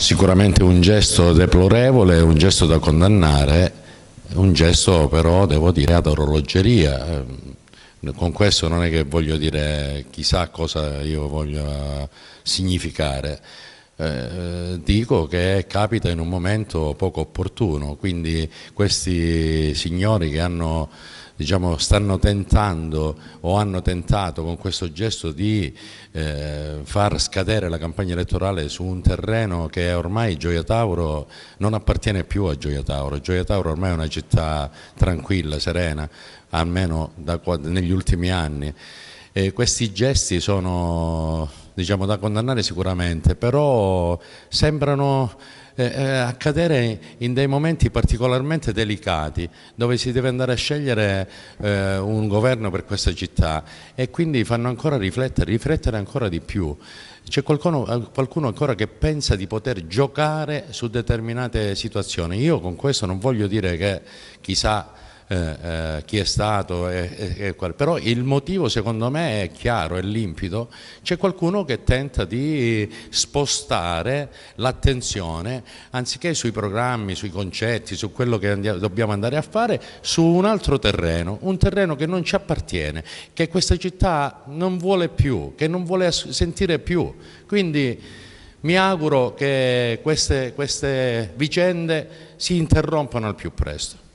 sicuramente un gesto deplorevole, un gesto da condannare, un gesto però devo dire ad orologeria. Ehm, con questo non è che voglio dire chissà cosa io voglio significare, eh, dico che capita in un momento poco opportuno, quindi questi signori che hanno diciamo, stanno tentando o hanno tentato con questo gesto di eh, far scadere la campagna elettorale su un terreno che ormai Gioia Tauro non appartiene più a Gioia Tauro. Gioia Tauro ormai è una città tranquilla, serena, almeno da, negli ultimi anni. E questi gesti sono diciamo, da condannare sicuramente, però sembrano eh, eh, accadere in dei momenti particolarmente delicati dove si deve andare a scegliere eh, un governo per questa città e quindi fanno ancora riflettere, riflettere ancora di più. C'è qualcuno, qualcuno, ancora che pensa di poter giocare su determinate situazioni. Io con questo non voglio dire che chissà eh, eh, chi è stato, e, e, però il motivo secondo me è chiaro, è limpido, c'è qualcuno che tenta di spostare l'attenzione anziché sui programmi, sui concetti, su quello che andiamo, dobbiamo andare a fare, su un altro terreno, un terreno che non ci appartiene, che questa città non vuole più, che non vuole sentire più. Quindi mi auguro che queste, queste vicende si interrompano al più presto.